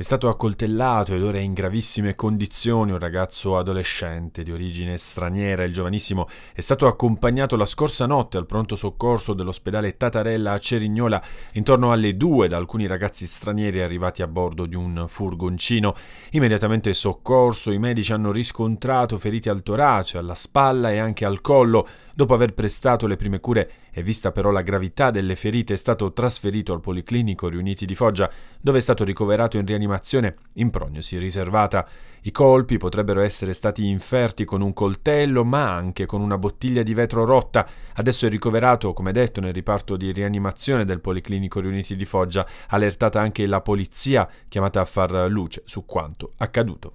È stato accoltellato ed ora è in gravissime condizioni un ragazzo adolescente di origine straniera. Il giovanissimo è stato accompagnato la scorsa notte al pronto soccorso dell'ospedale Tatarella a Cerignola intorno alle 2 da alcuni ragazzi stranieri arrivati a bordo di un furgoncino. Immediatamente soccorso, i medici hanno riscontrato feriti al torace, alla spalla e anche al collo. Dopo aver prestato le prime cure e vista però la gravità delle ferite è stato trasferito al Policlinico Riuniti di Foggia dove è stato ricoverato in rianimazione rianimazione in prognosi riservata. I colpi potrebbero essere stati inferti con un coltello, ma anche con una bottiglia di vetro rotta. Adesso è ricoverato, come detto, nel riparto di rianimazione del Policlinico Riuniti di Foggia, allertata anche la polizia, chiamata a far luce su quanto accaduto.